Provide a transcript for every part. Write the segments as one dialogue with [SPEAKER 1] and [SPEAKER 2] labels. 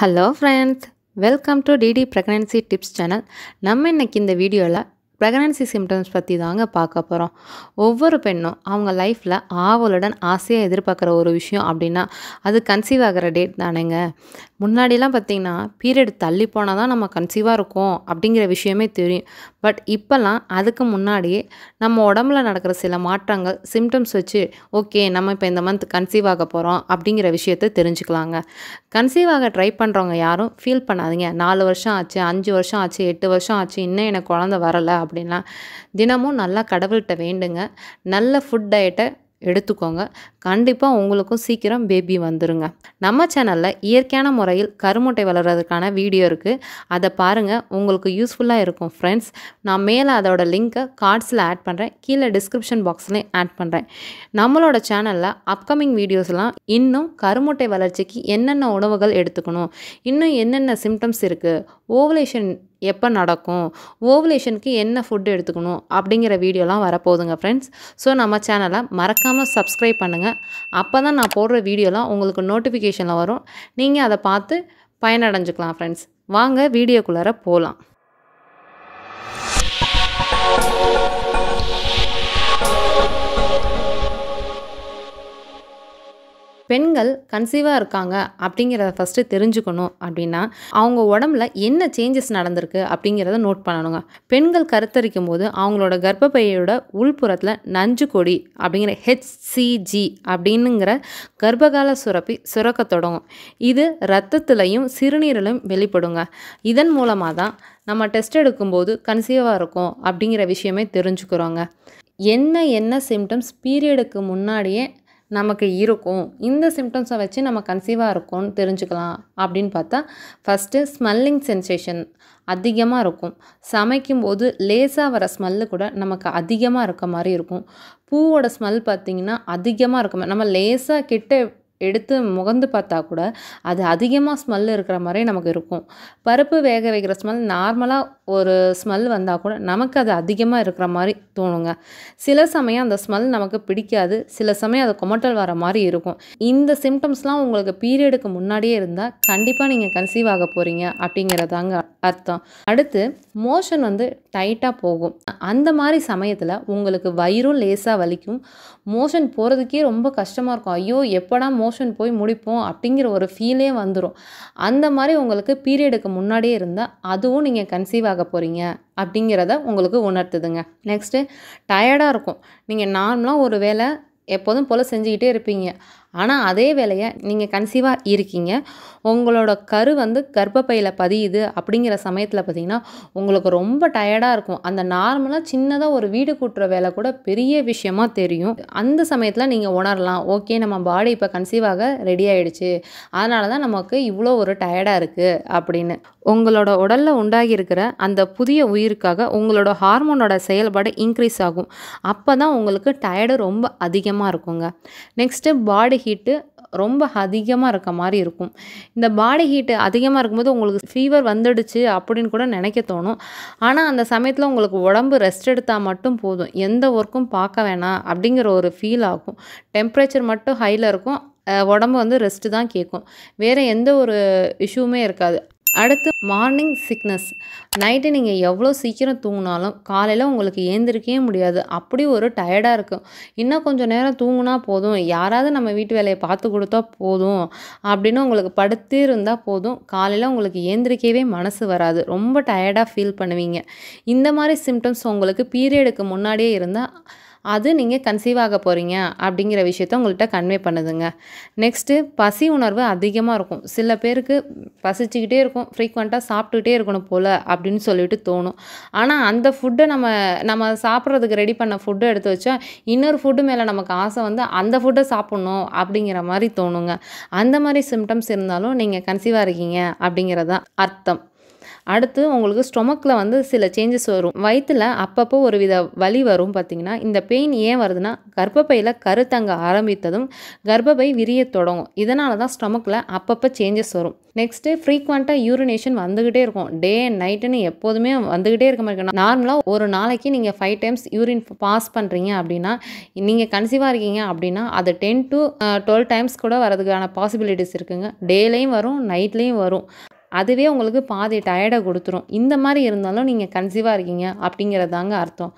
[SPEAKER 1] hello friends welcome to DD pregnancy tips channel நம்ம இன்றைக்கி இந்த வீடியோவில் ப்ரெக்னன்சி சிம்டம்ஸ் பற்றி தாங்க பார்க்க போகிறோம் ஒவ்வொரு பெண்ணும் அவங்க லைஃப்பில் ஆவலுடன் ஆசையாக எதிர்பார்க்குற ஒரு விஷயம் அப்படின்னா அது கன்சீவ் ஆகிற டேட் தானேங்க முன்னாடிலாம் பார்த்திங்கன்னா பீரியட் தள்ளி போனால் தான் நம்ம கன்சீவாக இருக்கும் அப்படிங்கிற விஷயமே தெரியும் பட் இப்போல்லாம் அதுக்கு முன்னாடியே நம்ம உடம்புல நடக்கிற சில மாற்றங்கள் சிம்டம்ஸ் வச்சு ஓகே நம்ம இப்போ இந்த மந்த் கன்சீவ் ஆக போகிறோம் அப்படிங்கிற விஷயத்த தெரிஞ்சுக்கலாங்க கன்சீவ் ஆக ட்ரை பண்ணுறவங்க யாரும் ஃபீல் பண்ணாதீங்க நாலு வருஷம் ஆச்சு அஞ்சு வருஷம் ஆச்சு எட்டு வருஷம் ஆச்சு இன்னும் எனக்கு குழந்த வரலை அப்படின்லாம் தினமும் நல்லா கடவுள்கிட்ட வேண்டுங்க நல்ல ஃபுட் டயட்டை எடுத்துக்கோங்க கண்டிப்பாக உங்களுக்கும் சீக்கிரம் பேபி வந்துருங்க நம்ம சேனலில் இயற்கையான முறையில் கருமுட்டை வளர்கிறதுக்கான வீடியோ இருக்குது அதை பாருங்கள் உங்களுக்கு யூஸ்ஃபுல்லாக இருக்கும் ஃப்ரெண்ட்ஸ் நான் மேலே அதோட லிங்க்கை கார்ட்ஸில் ஆட் பண்ணுறேன் கீழே டிஸ்கிரிப்ஷன் பாக்ஸ்லேயும் ஆட் பண்ணுறேன் நம்மளோட சேனலில் அப்கமிங் வீடியோஸ்லாம் இன்னும் கருமுட்டை வளர்ச்சிக்கு என்னென்ன உணவுகள் எடுத்துக்கணும் இன்னும் என்னென்ன சிம்டம்ஸ் இருக்குது ஓவலேஷன் எப்போ நடக்கும் ஓவலேஷனுக்கு என்ன ஃபுட் எடுத்துக்கணும் அப்படிங்கிற வீடியோலாம் வரப்போகுதுங்க ஃப்ரெண்ட்ஸ் ஸோ நம்ம சேனலை மறக்காமல் சப்ஸ்கிரைப் பண்ணுங்கள் அப்போ தான் நான் போடுற வீடியோலாம் உங்களுக்கு நோட்டிஃபிகேஷனில் வரும் நீங்கள் அதை பார்த்து பயனடைஞ்சுக்கலாம் ஃப்ரெண்ட்ஸ் வாங்க வீடியோக்குள்ளார போகலாம் பெண்கள் கன்சீவாக இருக்காங்க அப்படிங்கிறத ஃபஸ்ட்டு தெரிஞ்சுக்கணும் அப்படின்னா அவங்க உடம்புல என்ன சேஞ்சஸ் நடந்திருக்கு அப்படிங்கிறத நோட் பண்ணணுங்க பெண்கள் கருத்தரிக்கும் போது அவங்களோட கர்ப்பப்பையோட உள்புறத்தில் நஞ்சு கொடி அப்படிங்கிற ஹெச்சிஜி அப்படின்னுங்கிற கர்ப்பகால சுரப்பி சுரக்க தொடங்கும் இது ரத்தத்துலையும் சிறுநீரலும் வெளிப்படுங்க இதன் மூலமாக தான் நம்ம டெஸ்ட் எடுக்கும்போது கன்சீவாக இருக்கும் அப்படிங்கிற விஷயமே தெரிஞ்சுக்கிறோங்க என்ன என்ன சிம்டம்ஸ் பீரியடுக்கு முன்னாடியே நமக்கு இருக்கும் இந்த சிம்டம்ஸை வச்சு நம்ம கன்சீவாக இருக்கும்னு தெரிஞ்சுக்கலாம் அப்படின்னு பார்த்தா ஃபஸ்ட்டு ஸ்மெல்லிங் சென்சேஷன் அதிகமாக இருக்கும் சமைக்கும்போது லேசாக வர ஸ்மெல்லு கூட நமக்கு அதிகமாக இருக்க மாதிரி இருக்கும் பூவோட ஸ்மெல் பார்த்திங்கன்னா அதிகமாக இருக்கும் நம்ம லேசாக கிட்ட எடுத்து முகந்து பார்த்தா கூட அது அதிகமாக ஸ்மெல் இருக்கிற மாதிரி நமக்கு இருக்கும் பருப்பு வேக வைக்கிற ஸ்மெல் நார்மலாக ஒரு ஸ்மெல் வந்தால் கூட நமக்கு அது அதிகமாக இருக்கிற மாதிரி தோணுங்க சில சமயம் அந்த ஸ்மெல் நமக்கு பிடிக்காது சில சமயம் அது குமட்டல் வர மாதிரி இருக்கும் இந்த சிம்டம்ஸ்லாம் உங்களுக்கு பீரியடுக்கு முன்னாடியே இருந்தால் கண்டிப்பாக நீங்கள் கன்சீவ் ஆக போகிறீங்க அப்படிங்கிறதாங்க அர்த்தம் அடுத்து மோஷன் வந்து டைட்டாக போகும் அந்த மாதிரி சமயத்தில் உங்களுக்கு வயிறும் லேசாக வலிக்கும் மோஷன் போகிறதுக்கே ரொம்ப கஷ்டமாக இருக்கும் ஐயோ எப்படா மோஷன் போய் முடிப்போம் அப்படிங்கிற ஒரு ஃபீலே வந்துடும் அந்த மாதிரி உங்களுக்கு பீரியடுக்கு முன்னாடியே இருந்தால் அதுவும் நீங்கள் கன்சீவ் ஆக போகிறீங்க அப்படிங்கிறத உங்களுக்கு உணர்த்துதுங்க நெக்ஸ்ட்டு டயர்டாக இருக்கும் நீங்கள் நார்மலாக ஒரு வேலை எப்போதும் போல் செஞ்சுக்கிட்டே இருப்பீங்க ஆனால் அதே வேலையை நீங்கள் கன்சீவாக இருக்கீங்க உங்களோட கரு வந்து கர்ப்பப்பையில் பதியுது அப்படிங்கிற சமயத்தில் பார்த்திங்கன்னா உங்களுக்கு ரொம்ப டயர்டாக இருக்கும் அந்த நார்மலாக சின்னதாக ஒரு வீடு கூட்டுற வேலை கூட பெரிய விஷயமா தெரியும் அந்த சமயத்தில் நீங்கள் உணரலாம் ஓகே நம்ம பாடி இப்போ கன்சீவாக ரெடி ஆகிடுச்சு அதனால தான் நமக்கு இவ்வளோ ஒரு டயர்டாக இருக்குது அப்படின்னு உங்களோட உடலில் உண்டாகி இருக்கிற அந்த புதிய உயிருக்காக உங்களோட ஹார்மோனோட செயல்பாடு இன்க்ரீஸ் ஆகும் அப்போ தான் உங்களுக்கு டயர்டு ரொம்ப அதிகமாக இருக்குங்க நெக்ஸ்ட்டு பாடி ஹீட்டு ரொம்ப அதிகமாக இருக்க மாதிரி இருக்கும் இந்த பாடி ஹீட்டு அதிகமாக இருக்கும்போது உங்களுக்கு ஃபீவர் வந்துடுச்சு அப்படின்னு கூட நினைக்க தோணும் ஆனால் அந்த சமயத்தில் உங்களுக்கு உடம்பு ரெஸ்ட் எடுத்தால் மட்டும் போதும் எந்த ஒர்க்கும் பார்க்க வேணாம் அப்படிங்கிற ஒரு ஃபீல் ஆகும் டெம்ப்ரேச்சர் மட்டும் ஹையில் இருக்கும் உடம்பு வந்து ரெஸ்ட்டு தான் கேட்கும் வேறு எந்த ஒரு இஷ்யூமே இருக்காது அடுத்து மார்னிங் சிக்னஸ் நைட்டு நீங்கள் எவ்வளோ சீக்கிரம் தூங்கினாலும் காலையில் உங்களுக்கு ஏந்திருக்கவே முடியாது அப்படி ஒரு டயர்டாக இருக்கும் இன்னும் கொஞ்சம் நேரம் தூங்கினா போதும் யாராவது நம்ம வீட்டு வேலையை பார்த்து கொடுத்தா போதும் அப்படின்னு உங்களுக்கு படுத்தே இருந்தால் போதும் காலையில் உங்களுக்கு ஏந்திரிக்கவே மனசு வராது ரொம்ப டயர்டாக ஃபீல் பண்ணுவீங்க இந்த மாதிரி சிம்டம்ஸ் உங்களுக்கு பீரியடுக்கு முன்னாடியே இருந்தால் அது நீங்கள் கன்சீவ் ஆக போகிறீங்க அப்படிங்கிற விஷயத்த உங்கள்கிட்ட கன்வே பண்ணுதுங்க நெக்ஸ்ட்டு பசி உணர்வு அதிகமாக இருக்கும் சில பேருக்கு பசிச்சுக்கிட்டே இருக்கும் ஃப்ரீக்வெண்ட்டாக சாப்பிட்டுக்கிட்டே இருக்கணும் போல் அப்படின்னு சொல்லிட்டு தோணும் ஆனால் அந்த ஃபுட்டை நம்ம நம்ம சாப்பிட்றதுக்கு ரெடி பண்ண ஃபுட்டை எடுத்து வச்சா இன்னொரு ஃபுட்டு மேலே நமக்கு ஆசை வந்து அந்த ஃபுட்டை சாப்பிட்ணும் அப்படிங்கிற மாதிரி தோணுங்க அந்த மாதிரி சிம்டம்ஸ் இருந்தாலும் நீங்கள் கன்சீவாக இருக்கீங்க அப்படிங்கிறதான் அர்த்தம் அடுத்து உங்களுக்கு ஸ்டொமக்கில் வந்து சில சேஞ்சஸ் வரும் வயிற்றில் அப்பப்போ ஒரு வித வலி வரும் பார்த்திங்கன்னா இந்த பெயின் ஏன் வருதுன்னா கர்ப்பப்பையில் கருத்தங்க ஆரம்பித்ததும் கர்ப்பப்பை விரிய தொடங்கும் இதனால தான் ஸ்டொமக்கில் அப்பப்போ சேஞ்சஸ் வரும் நெக்ஸ்ட்டு ஃப்ரீக்வெண்ட்டாக யூரினேஷன் வந்துக்கிட்டே இருக்கும் டே அண்ட் நைட்டுன்னு எப்போதுமே வந்துக்கிட்டே இருக்க மாதிரி இருக்கணும் நார்மலாக ஒரு நாளைக்கு நீங்கள் ஃபைவ் டைம்ஸ் யூரின் பாஸ் பண்ணுறீங்க அப்படின்னா நீங்கள் கன்சீவாக இருக்கீங்க அப்படின்னா அது டென் டு டுவெல் டைம்ஸ் கூட வரதுக்கான பாசிபிலிட்டிஸ் இருக்குங்க டேலையும் வரும் நைட்லேயும் வரும் அதுவே உங்களுக்கு பாதி டயர்டை கொடுத்துரும் இந்த மாதிரி இருந்தாலும் நீங்கள் கன்சீவாக இருக்கீங்க அப்படிங்கிறதாங்க அர்த்தம்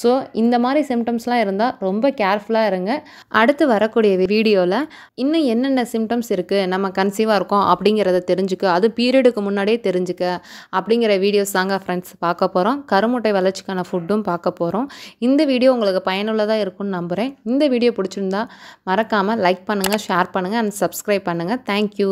[SPEAKER 1] ஸோ இந்த மாதிரி சிம்டம்ஸ்லாம் இருந்தால் ரொம்ப கேர்ஃபுல்லாக இருங்க அடுத்து வரக்கூடிய வீடியோவில் இன்னும் என்னென்ன சிம்டம்ஸ் இருக்குது நம்ம கன்சீவாக இருக்கோம் அப்படிங்கிறத தெரிஞ்சுக்க அது பீரியடுக்கு முன்னாடியே தெரிஞ்சுக்க அப்படிங்கிற வீடியோஸ் தாங்க ஃப்ரெண்ட்ஸ் பார்க்க போகிறோம் கருமுட்டை வளர்ச்சிக்கான ஃபுட்டும் பார்க்க போகிறோம் இந்த வீடியோ உங்களுக்கு பயனுள்ளதாக இருக்கும்னு நம்புகிறேன் இந்த வீடியோ பிடிச்சிருந்தா மறக்காமல் லைக் பண்ணுங்கள் ஷேர் பண்ணுங்கள் அண்ட் சப்ஸ்கிரைப் பண்ணுங்கள் தேங்க்யூ